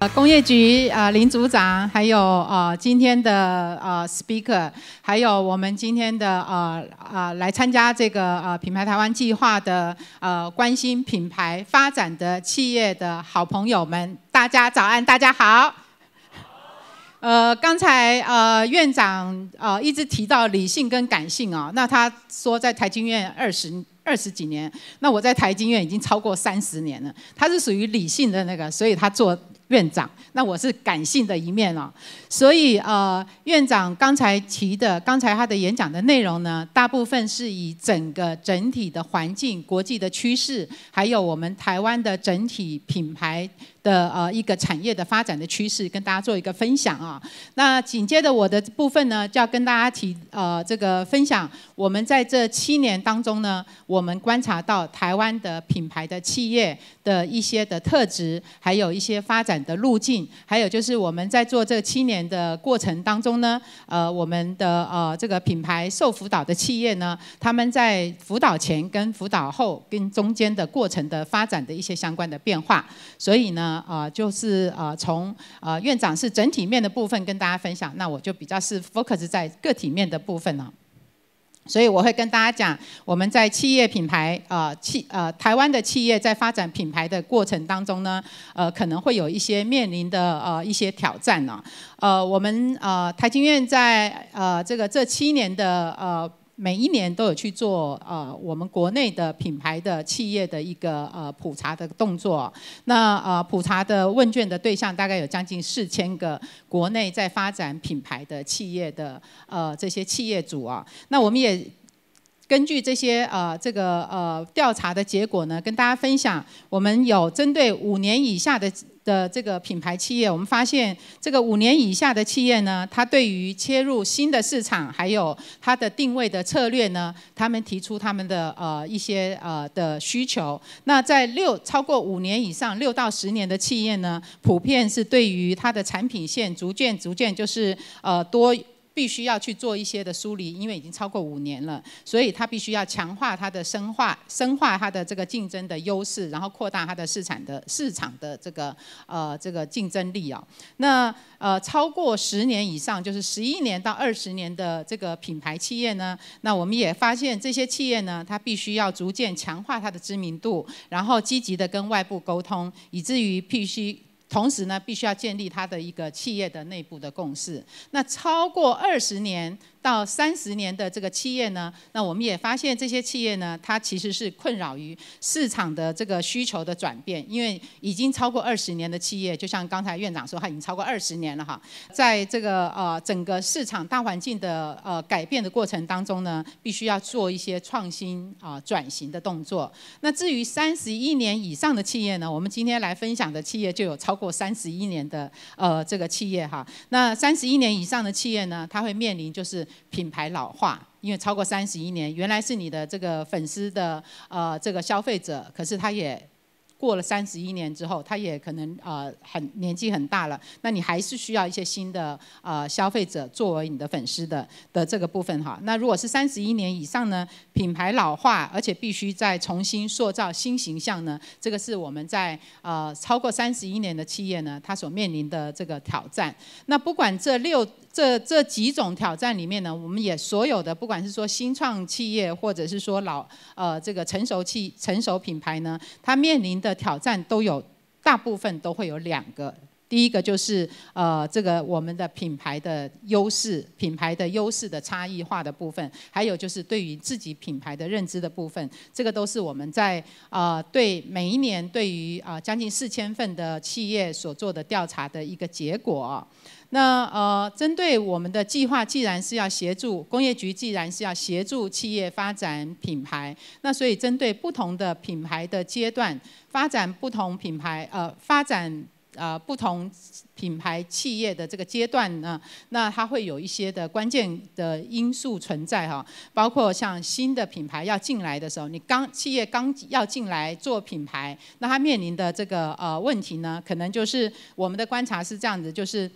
呃，工业局啊，林组长，还有啊，今天的啊，speaker，还有我们今天的啊啊，来参加这个呃品牌台湾计划的呃，关心品牌发展的企业的好朋友们，大家早安，大家好。呃，刚才呃院长啊一直提到理性跟感性啊，那他说在台经院二十二十几年，那我在台经院已经超过三十年了，他是属于理性的那个，所以他做。院长，那我是感性的一面了，所以呃，院长刚才提的，刚才他的演讲的内容呢，大部分是以整个整体的环境、国际的趋势，还有我们台湾的整体品牌。的呃一个产业的发展的趋势跟大家做一个分享啊。那紧接着我的部分呢，就要跟大家提呃这个分享。我们在这七年当中呢，我们观察到台湾的品牌的企业的一些的特质，还有一些发展的路径，还有就是我们在做这七年的过程当中呢，呃我们的呃这个品牌受辅导的企业呢，他们在辅导前、跟辅导后跟中间的过程的发展的一些相关的变化。所以呢。啊，就是啊，从啊院长是整体面的部分跟大家分享，那我就比较是 focus 在个体面的部分呢。所以我会跟大家讲，我们在企业品牌呃企呃台湾的企业在发展品牌的过程当中呢，呃可能会有一些面临的呃一些挑战呢。呃，我们呃台经院在呃这个这七年的呃。每一年都有去做呃，我们国内的品牌的企业的一个呃普查的动作。那呃，普查的问卷的对象大概有将近四千个国内在发展品牌的企业的呃这些企业主啊。那我们也根据这些呃这个呃调查的结果呢，跟大家分享，我们有针对五年以下的。的这个品牌企业，我们发现这个五年以下的企业呢，它对于切入新的市场，还有它的定位的策略呢，他们提出他们的呃一些呃的需求。那在六超过五年以上，六到十年的企业呢，普遍是对于它的产品线逐渐逐渐就是呃多。必须要去做一些的梳理，因为已经超过五年了，所以它必须要强化它的深化，深化它的这个竞争的优势，然后扩大它的市场的市场的这个呃这个竞争力啊。那呃超过十年以上，就是十一年到二十年的这个品牌企业呢，那我们也发现这些企业呢，它必须要逐渐强化它的知名度，然后积极的跟外部沟通，以至于必须。同时呢，必须要建立它的一个企业的内部的共识。那超过二十年。到三十年的这个企业呢，那我们也发现这些企业呢，它其实是困扰于市场的这个需求的转变，因为已经超过二十年的企业，就像刚才院长说，已经超过二十年了哈，在这个呃整个市场大环境的呃改变的过程当中呢，必须要做一些创新啊转型的动作。那至于三十一年以上的企业呢，我们今天来分享的企业就有超过三十一年的呃这个企业哈，那三十一年以上的企业呢，它会面临就是。品牌老化，因为超过三十一年，原来是你的这个粉丝的呃这个消费者，可是他也。过了三十一年之后，他也可能呃很年纪很大了，那你还是需要一些新的呃消费者作为你的粉丝的的这个部分哈。那如果是三十一年以上呢，品牌老化，而且必须再重新塑造新形象呢，这个是我们在呃超过三十一年的企业呢，它所面临的这个挑战。那不管这六这这几种挑战里面呢，我们也所有的不管是说新创企业，或者是说老呃这个成熟企成熟品牌呢，它面临的。的挑战都有，大部分都会有两个。第一个就是呃，这个我们的品牌的优势，品牌的优势的差异化的部分，还有就是对于自己品牌的认知的部分，这个都是我们在啊对每一年对于啊将近四千份的企业所做的调查的一个结果。那呃，针对我们的计划，既然是要协助工业局，既然是要协助企业发展品牌，那所以针对不同的品牌的阶段，发展不同品牌呃，发展呃不同品牌企业的这个阶段呢，那它会有一些的关键的因素存在哈，包括像新的品牌要进来的时候，你刚企业刚要进来做品牌，那它面临的这个呃问题呢，可能就是我们的观察是这样子，就是。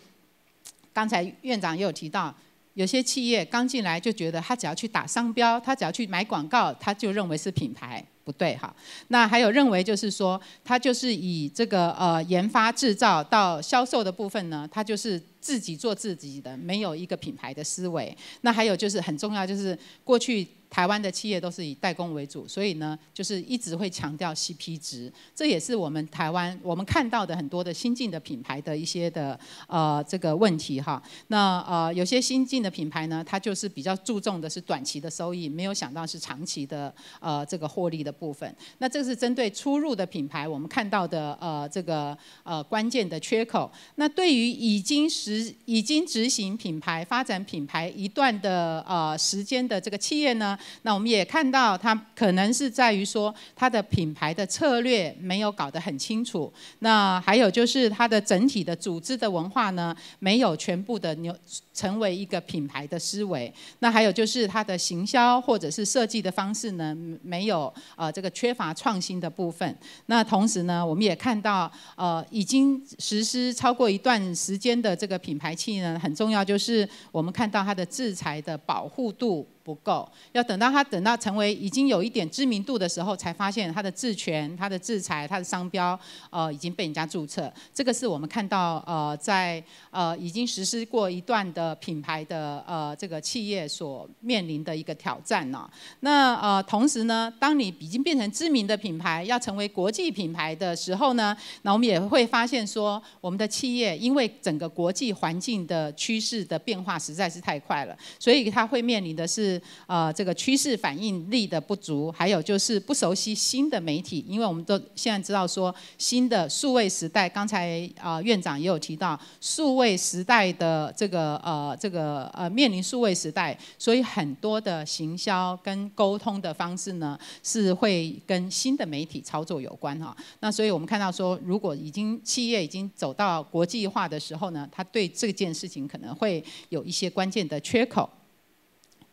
刚才院长也有提到，有些企业刚进来就觉得他只要去打商标，他只要去买广告，他就认为是品牌不对哈。那还有认为就是说，他就是以这个呃研发、制造到销售的部分呢，他就是自己做自己的，没有一个品牌的思维。那还有就是很重要就是过去。台湾的企业都是以代工为主，所以呢，就是一直会强调 CP 值，这也是我们台湾我们看到的很多的新进的品牌的一些的呃这个问题哈。那呃有些新进的品牌呢，它就是比较注重的是短期的收益，没有想到是长期的呃这个获利的部分。那这是针对初入的品牌，我们看到的呃这个呃关键的缺口。那对于已经实已经执行品牌发展品牌一段的呃时间的这个企业呢？那我们也看到，它可能是在于说它的品牌的策略没有搞得很清楚。那还有就是它的整体的组织的文化呢，没有全部的牛成为一个品牌的思维。那还有就是它的行销或者是设计的方式呢，没有呃这个缺乏创新的部分。那同时呢，我们也看到呃已经实施超过一段时间的这个品牌器呢，很重要就是我们看到它的制裁的保护度。不够，要等到他等到成为已经有一点知名度的时候，才发现他的质权、他的制裁、他的商标，呃，已经被人家注册。这个是我们看到呃，在呃已经实施过一段的品牌的呃这个企业所面临的一个挑战呢。那呃同时呢，当你已经变成知名的品牌，要成为国际品牌的时候呢，那我们也会发现说，我们的企业因为整个国际环境的趋势的变化实在是太快了，所以他会面临的是。呃，这个趋势反应力的不足，还有就是不熟悉新的媒体，因为我们都现在知道说新的数位时代，刚才啊院长也有提到，数位时代的这个呃这个呃面临数位时代，所以很多的行销跟沟通的方式呢，是会跟新的媒体操作有关哈。那所以我们看到说，如果已经企业已经走到国际化的时候呢，他对这件事情可能会有一些关键的缺口。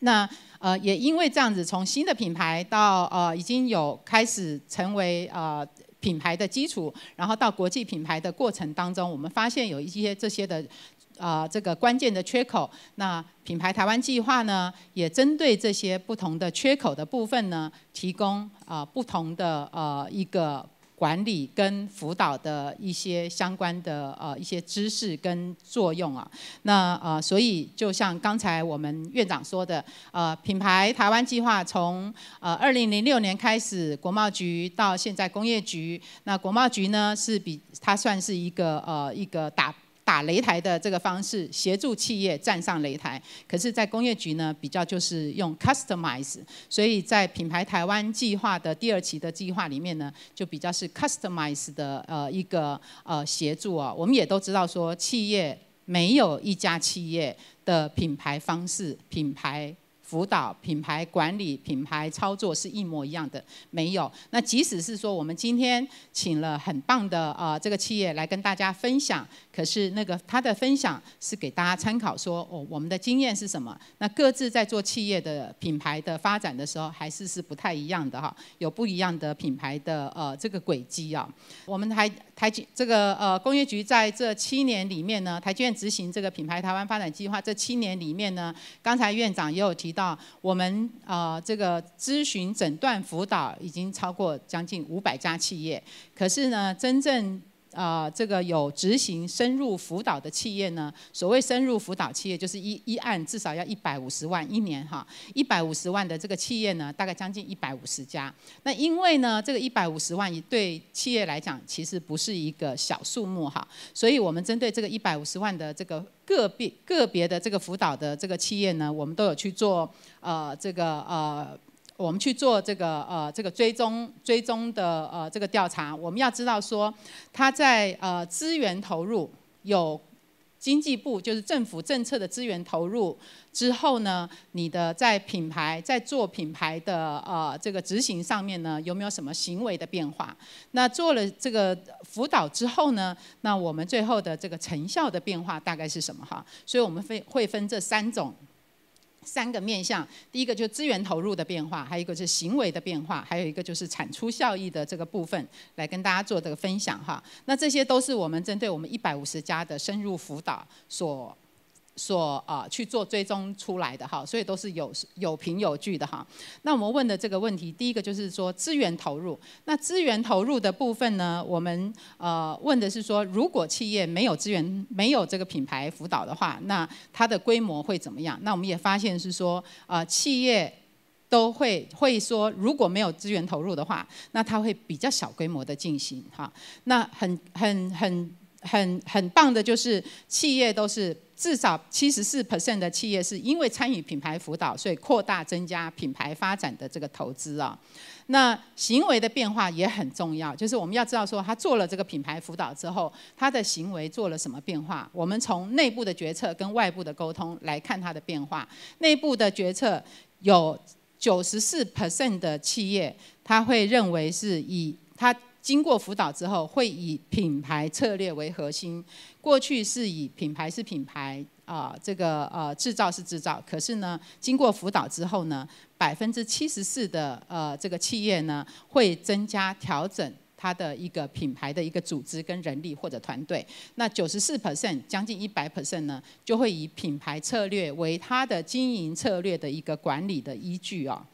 那呃，也因为这样子，从新的品牌到呃已经有开始成为呃品牌的基础，然后到国际品牌的过程当中，我们发现有一些这些的啊这个关键的缺口。那品牌台湾计划呢，也针对这些不同的缺口的部分呢，提供啊不同的呃一个。管理跟辅导的一些相关的呃一些知识跟作用啊，那呃所以就像刚才我们院长说的，呃品牌台湾计划从呃二零零六年开始，国贸局到现在工业局，那国贸局呢是比它算是一个呃一个打。打擂台的这个方式协助企业站上擂台，可是，在工业局呢比较就是用 c u s t o m i z e 所以在品牌台湾计划的第二期的计划里面呢，就比较是 c u s t o m i z e 的呃一个呃协助啊，我们也都知道说企业没有一家企业的品牌方式品牌。辅导品牌管理、品牌操作是一模一样的，没有。那即使是说我们今天请了很棒的呃这个企业来跟大家分享，可是那个他的分享是给大家参考，说哦我们的经验是什么？那各自在做企业的品牌的发展的时候，还是是不太一样的哈，有不一样的品牌的呃这个轨迹啊。我们台台积这个呃工业局在这七年里面呢，台积院执行这个品牌台湾发展计划这七年里面呢，刚才院长也有提到。啊，我们啊，这个咨询诊断辅导已经超过将近五百家企业，可是呢，真正。啊，这个有执行深入辅导的企业呢，所谓深入辅导企业，就是一一案至少要一百五十万一年哈，一百五十万的这个企业呢，大概将近一百五十家。那因为呢，这个一百五十万对企业来讲，其实不是一个小数目哈，所以我们针对这个一百五十万的这个个别个别的这个辅导的这个企业呢，我们都有去做呃这个呃。我们去做这个呃这个追踪追踪的呃这个调查，我们要知道说他在呃资源投入有经济部就是政府政策的资源投入之后呢，你的在品牌在做品牌的呃这个执行上面呢有没有什么行为的变化？那做了这个辅导之后呢，那我们最后的这个成效的变化大概是什么哈？所以我们会会分这三种。三个面向，第一个就是资源投入的变化，还有一个是行为的变化，还有一个就是产出效益的这个部分，来跟大家做这个分享哈。那这些都是我们针对我们一百五十家的深入辅导所。所啊去做追踪出来的哈，所以都是有有凭有据的哈。那我们问的这个问题，第一个就是说资源投入。那资源投入的部分呢，我们呃问的是说，如果企业没有资源，没有这个品牌辅导的话，那它的规模会怎么样？那我们也发现是说，啊企业都会会说，如果没有资源投入的话，那它会比较小规模的进行哈。那很很很。很很棒的，就是企业都是至少七十四 percent 的企业是因为参与品牌辅导，所以扩大增加品牌发展的这个投资啊。那行为的变化也很重要，就是我们要知道说他做了这个品牌辅导之后，他的行为做了什么变化。我们从内部的决策跟外部的沟通来看他的变化。内部的决策有九十四 percent 的企业，他会认为是以他。经过辅导之后，会以品牌策略为核心。过去是以品牌是品牌啊，这个呃制造是制造。可是呢，经过辅导之后呢，百分之七十四的呃这个企业呢，会增加调整它的一个品牌的一个组织跟人力或者团队。那九十四 percent，将近一百 percent 呢，就会以品牌策略为它的经营策略的一个管理的依据啊。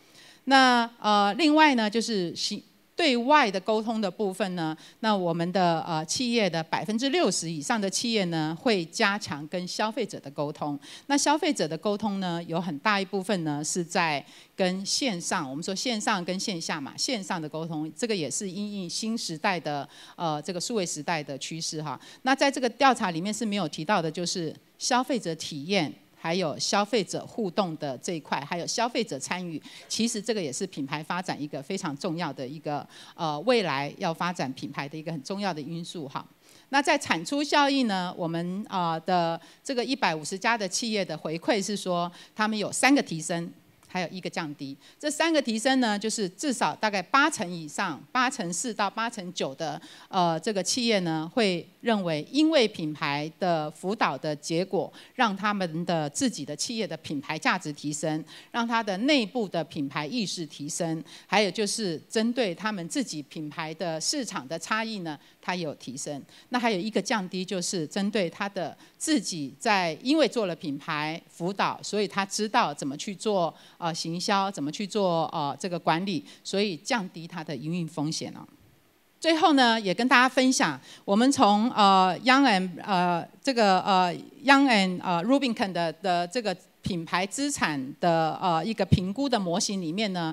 那呃，另外呢，就是行。对外的沟通的部分呢，那我们的呃企业的百分之六十以上的企业呢，会加强跟消费者的沟通。那消费者的沟通呢，有很大一部分呢是在跟线上，我们说线上跟线下嘛，线上的沟通，这个也是因应新时代的呃这个数位时代的趋势哈。那在这个调查里面是没有提到的，就是消费者体验。还有消费者互动的这一块，还有消费者参与，其实这个也是品牌发展一个非常重要的一个呃未来要发展品牌的一个很重要的因素哈。那在产出效益呢，我们啊的这个一百五十家的企业的回馈是说，他们有三个提升。还有一个降低，这三个提升呢，就是至少大概八成以上，八成四到八成九的呃这个企业呢，会认为因为品牌的辅导的结果，让他们的自己的企业的品牌价值提升，让它的内部的品牌意识提升，还有就是针对他们自己品牌的市场的差异呢，它有提升。那还有一个降低，就是针对它的。自己在因为做了品牌辅导，所以他知道怎么去做呃行销，怎么去做呃这个管理，所以降低他的营运风险啊。最后呢，也跟大家分享，我们从呃 Young and 呃这个呃 Young and 呃 Rubincon 的的这个品牌资产的呃一个评估的模型里面呢，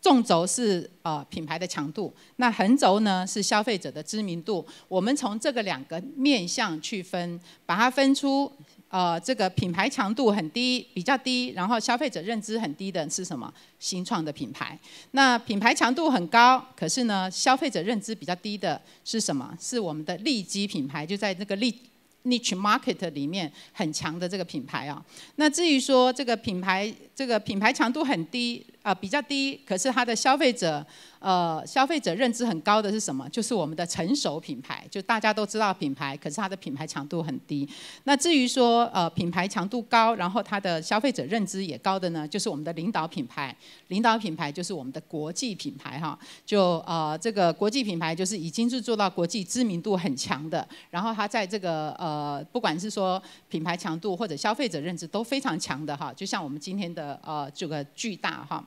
纵轴是呃品牌的强度，那横轴呢是消费者的知名度，我们从这个两个面向去分，把它分出。呃，这个品牌强度很低，比较低，然后消费者认知很低的是什么？新创的品牌。那品牌强度很高，可是呢，消费者认知比较低的是什么？是我们的利基品牌，就在这个利 niche market 里面很强的这个品牌啊。那至于说这个品牌，这个品牌强度很低。啊，比较低，可是它的消费者，呃，消费者认知很高的是什么？就是我们的成熟品牌，就大家都知道品牌，可是它的品牌强度很低。那至于说呃品牌强度高，然后它的消费者认知也高的呢，就是我们的领导品牌。领导品牌就是我们的国际品牌哈，就呃这个国际品牌就是已经是做到国际知名度很强的，然后它在这个呃不管是说品牌强度或者消费者认知都非常强的哈，就像我们今天的呃这个巨大哈。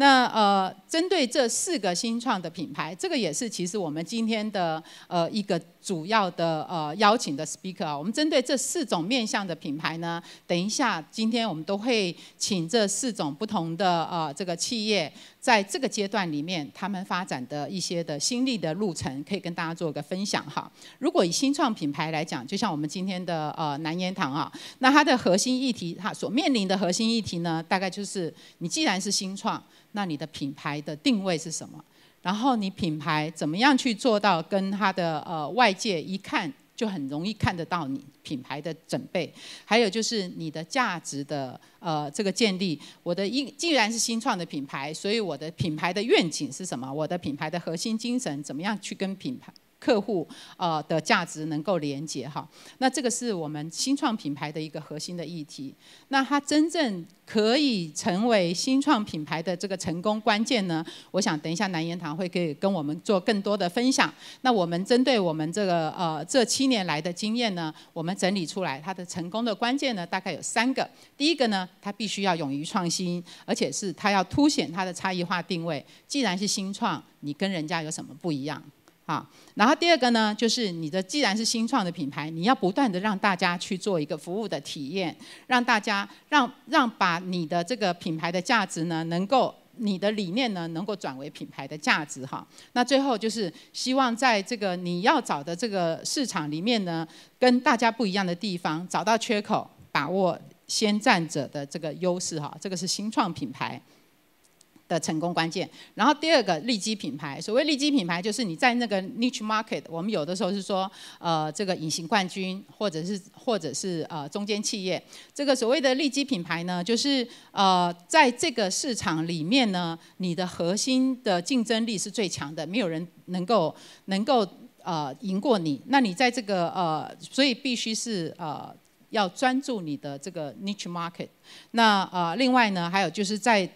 那呃，针对这四个新创的品牌，这个也是其实我们今天的呃一个主要的呃邀请的 speaker 啊。我们针对这四种面向的品牌呢，等一下今天我们都会请这四种不同的呃这个企业，在这个阶段里面他们发展的一些的心力的路程，可以跟大家做个分享哈。如果以新创品牌来讲，就像我们今天的呃南烟堂啊，那它的核心议题，它所面临的核心议题呢，大概就是你既然是新创。那你的品牌的定位是什么？然后你品牌怎么样去做到跟它的呃外界一看就很容易看得到你品牌的准备？还有就是你的价值的呃这个建立。我的因既然是新创的品牌，所以我的品牌的愿景是什么？我的品牌的核心精神怎么样去跟品牌？客户呃的价值能够连接哈，那这个是我们新创品牌的一个核心的议题。那它真正可以成为新创品牌的这个成功关键呢？我想等一下南言堂会可以跟我们做更多的分享。那我们针对我们这个呃这七年来的经验呢，我们整理出来它的成功的关键呢，大概有三个。第一个呢，它必须要勇于创新，而且是它要凸显它的差异化定位。既然是新创，你跟人家有什么不一样？啊，然后第二个呢，就是你的既然是新创的品牌，你要不断的让大家去做一个服务的体验，让大家让让把你的这个品牌的价值呢，能够你的理念呢，能够转为品牌的价值哈。那最后就是希望在这个你要找的这个市场里面呢，跟大家不一样的地方找到缺口，把握先占者的这个优势哈。这个是新创品牌。的成功关键。然后第二个利基品牌，所谓利基品牌就是你在那个 niche market，我们有的时候是说，呃，这个隐形冠军，或者是或者是呃中间企业。这个所谓的利基品牌呢，就是呃在这个市场里面呢，你的核心的竞争力是最强的，没有人能够能够呃赢过你。那你在这个呃，所以必须是呃要专注你的这个 niche market。那呃另外呢，还有就是在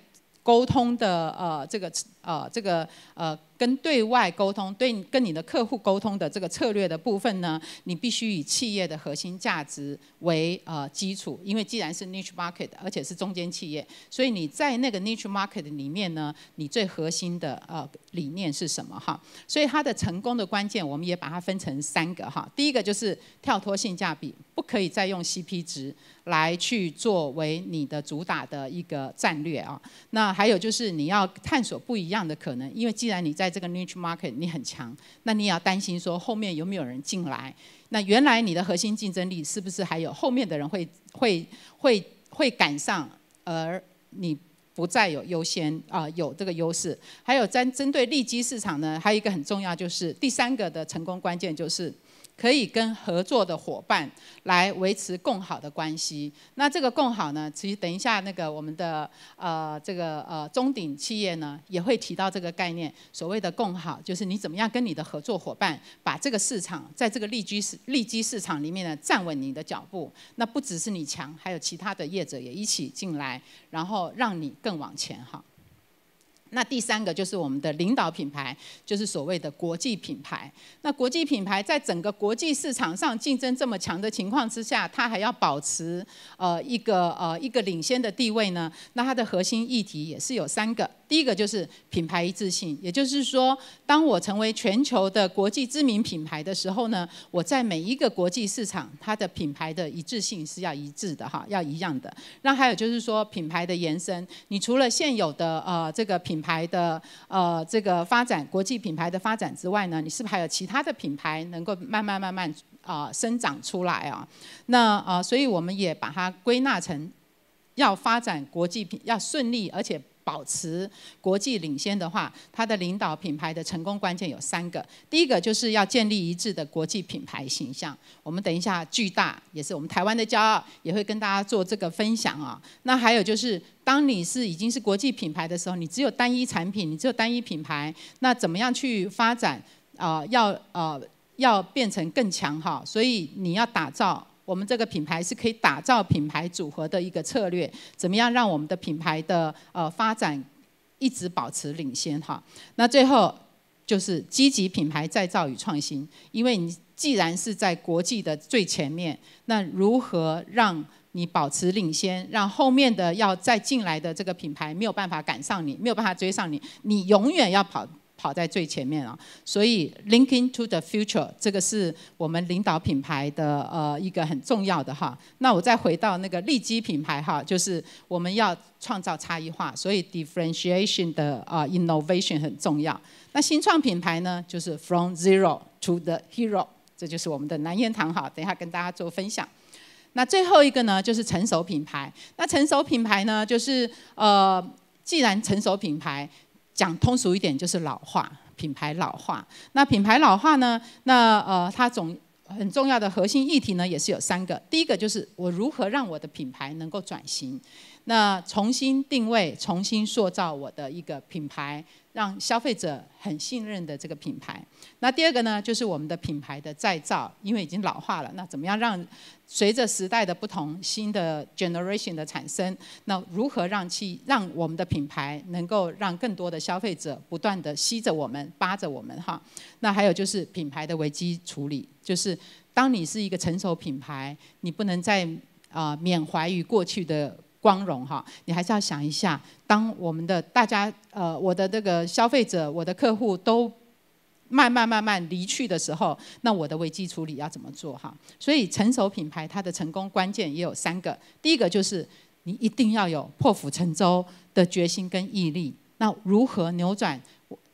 沟通的呃，这个。呃，这个呃，跟对外沟通、对跟你的客户沟通的这个策略的部分呢，你必须以企业的核心价值为呃基础，因为既然是 niche market，而且是中间企业，所以你在那个 niche market 里面呢，你最核心的呃理念是什么哈？所以它的成功的关键，我们也把它分成三个哈。第一个就是跳脱性价比，不可以再用 CP 值来去作为你的主打的一个战略啊。那还有就是你要探索不一样。样的可能，因为既然你在这个 niche market 你很强，那你也要担心说后面有没有人进来。那原来你的核心竞争力是不是还有后面的人会会会会赶上，而你不再有优先啊有这个优势？还有针针对利基市场呢，还有一个很重要就是第三个的成功关键就是。可以跟合作的伙伴来维持共好的关系。那这个共好呢，其实等一下那个我们的呃这个呃中鼎企业呢也会提到这个概念。所谓的共好，就是你怎么样跟你的合作伙伴把这个市场在这个利基市利基市场里面呢站稳你的脚步。那不只是你强，还有其他的业者也一起进来，然后让你更往前哈。那第三个就是我们的领导品牌，就是所谓的国际品牌。那国际品牌在整个国际市场上竞争这么强的情况之下，它还要保持呃一个呃一个领先的地位呢？那它的核心议题也是有三个。第一个就是品牌一致性，也就是说，当我成为全球的国际知名品牌的时候呢，我在每一个国际市场，它的品牌的一致性是要一致的哈，要一样的。那还有就是说品牌的延伸，你除了现有的呃这个品牌的呃这个发展国际品牌的发展之外呢，你是不是还有其他的品牌能够慢慢慢慢啊生长出来啊？那啊，所以我们也把它归纳成要发展国际品要顺利而且。保持国际领先的话，它的领导品牌的成功关键有三个。第一个就是要建立一致的国际品牌形象。我们等一下，巨大也是我们台湾的骄傲，也会跟大家做这个分享啊。那还有就是，当你是已经是国际品牌的时候，你只有单一产品，你只有单一品牌，那怎么样去发展？啊，要啊要变成更强哈，所以你要打造。我们这个品牌是可以打造品牌组合的一个策略，怎么样让我们的品牌的呃发展一直保持领先哈？那最后就是积极品牌再造与创新，因为你既然是在国际的最前面，那如何让你保持领先，让后面的要再进来的这个品牌没有办法赶上你，没有办法追上你，你永远要跑。跑在最前面啊。所以 linking to the future 这个是我们领导品牌的呃一个很重要的哈。那我再回到那个利基品牌哈，就是我们要创造差异化，所以 differentiation 的啊 innovation 很重要。那新创品牌呢，就是 from zero to the hero，这就是我们的南烟堂哈。等一下跟大家做分享。那最后一个呢，就是成熟品牌。那成熟品牌呢，就是呃，既然成熟品牌。讲通俗一点就是老化，品牌老化。那品牌老化呢？那呃，它总很重要的核心议题呢，也是有三个。第一个就是我如何让我的品牌能够转型，那重新定位、重新塑造我的一个品牌。让消费者很信任的这个品牌。那第二个呢，就是我们的品牌的再造，因为已经老化了。那怎么样让随着时代的不同，新的 generation 的产生，那如何让其让我们的品牌能够让更多的消费者不断的吸着我们、扒着我们哈？那还有就是品牌的危机处理，就是当你是一个成熟品牌，你不能再啊缅怀于过去的。光荣哈，你还是要想一下，当我们的大家，呃，我的这个消费者，我的客户都慢慢慢慢离去的时候，那我的危机处理要怎么做哈？所以成熟品牌它的成功关键也有三个，第一个就是你一定要有破釜沉舟的决心跟毅力，那如何扭转？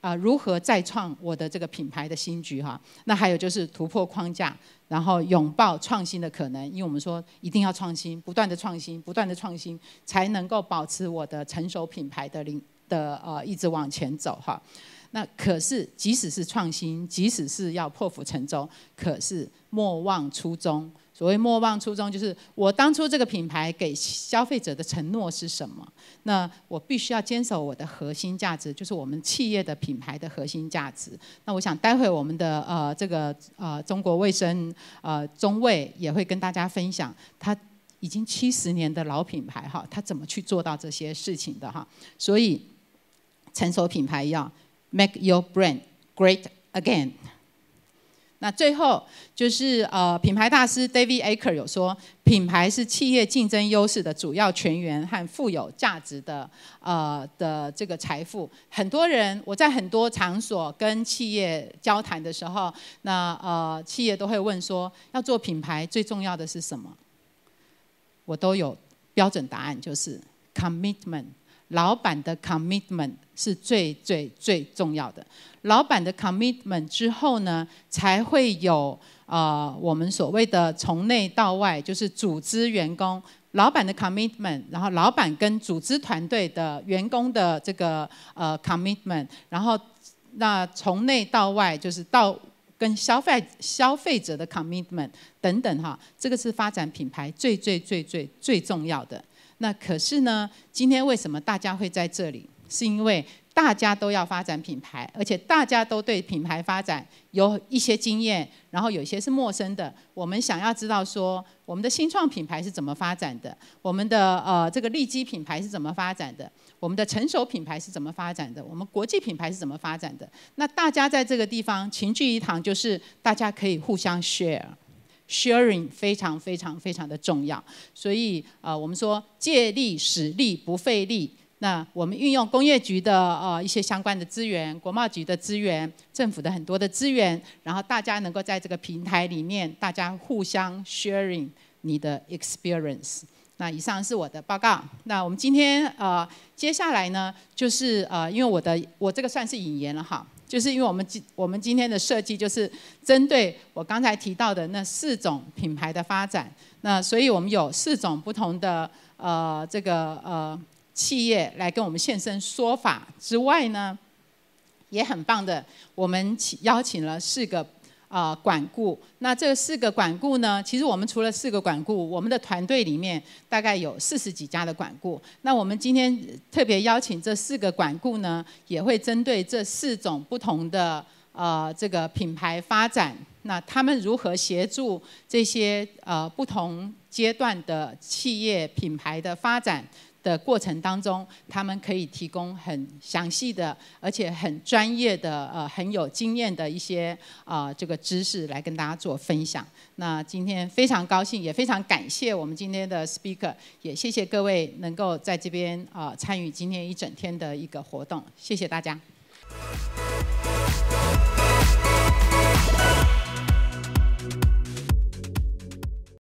啊，如何再创我的这个品牌的新局哈？那还有就是突破框架，然后拥抱创新的可能，因为我们说一定要创新，不断的创新，不断的创新，才能够保持我的成熟品牌的领的呃一直往前走哈。那可是即使是创新，即使是要破釜沉舟，可是莫忘初衷。所谓莫忘初衷，就是我当初这个品牌给消费者的承诺是什么？那我必须要坚守我的核心价值，就是我们企业的品牌的核心价值。那我想待会我们的呃这个呃中国卫生呃中卫也会跟大家分享，他已经七十年的老品牌哈，他怎么去做到这些事情的哈？所以成熟品牌要 make your brand great again。那最后就是呃，品牌大师 David a k e r 有说，品牌是企业竞争优势的主要泉源和富有价值的呃的这个财富。很多人我在很多场所跟企业交谈的时候，那呃企业都会问说，要做品牌最重要的是什么？我都有标准答案，就是 commitment。老板的 commitment 是最最最重要的。老板的 commitment 之后呢，才会有呃我们所谓的从内到外，就是组织员工、老板的 commitment，然后老板跟组织团队的员工的这个呃 commitment，然后那从内到外就是到跟消费消费者的 commitment 等等哈，这个是发展品牌最最最最最重要的。那可是呢？今天为什么大家会在这里？是因为大家都要发展品牌，而且大家都对品牌发展有一些经验，然后有些是陌生的。我们想要知道说，我们的新创品牌是怎么发展的，我们的呃这个利基品牌是怎么发展的，我们的成熟品牌是怎么发展的，我们国际品牌是怎么发展的？那大家在这个地方齐聚一堂，就是大家可以互相 share。Sharing 非常非常非常的重要，所以啊，我们说借力使力不费力。那我们运用工业局的呃一些相关的资源，国贸局的资源，政府的很多的资源，然后大家能够在这个平台里面，大家互相 sharing 你的 experience。那以上是我的报告。那我们今天呃接下来呢，就是呃因为我的我这个算是引言了哈。就是因为我们今我们今天的设计，就是针对我刚才提到的那四种品牌的发展，那所以我们有四种不同的呃这个呃企业来跟我们现身说法之外呢，也很棒的，我们请邀请了四个。啊，管顾，那这四个管顾呢？其实我们除了四个管顾，我们的团队里面大概有四十几家的管顾。那我们今天特别邀请这四个管顾呢，也会针对这四种不同的呃这个品牌发展，那他们如何协助这些呃不同阶段的企业品牌的发展？的过程当中，他们可以提供很详细的，而且很专业的，呃，很有经验的一些啊这个知识来跟大家做分享。那今天非常高兴，也非常感谢我们今天的 speaker，也谢谢各位能够在这边啊参与今天一整天的一个活动，谢谢大家。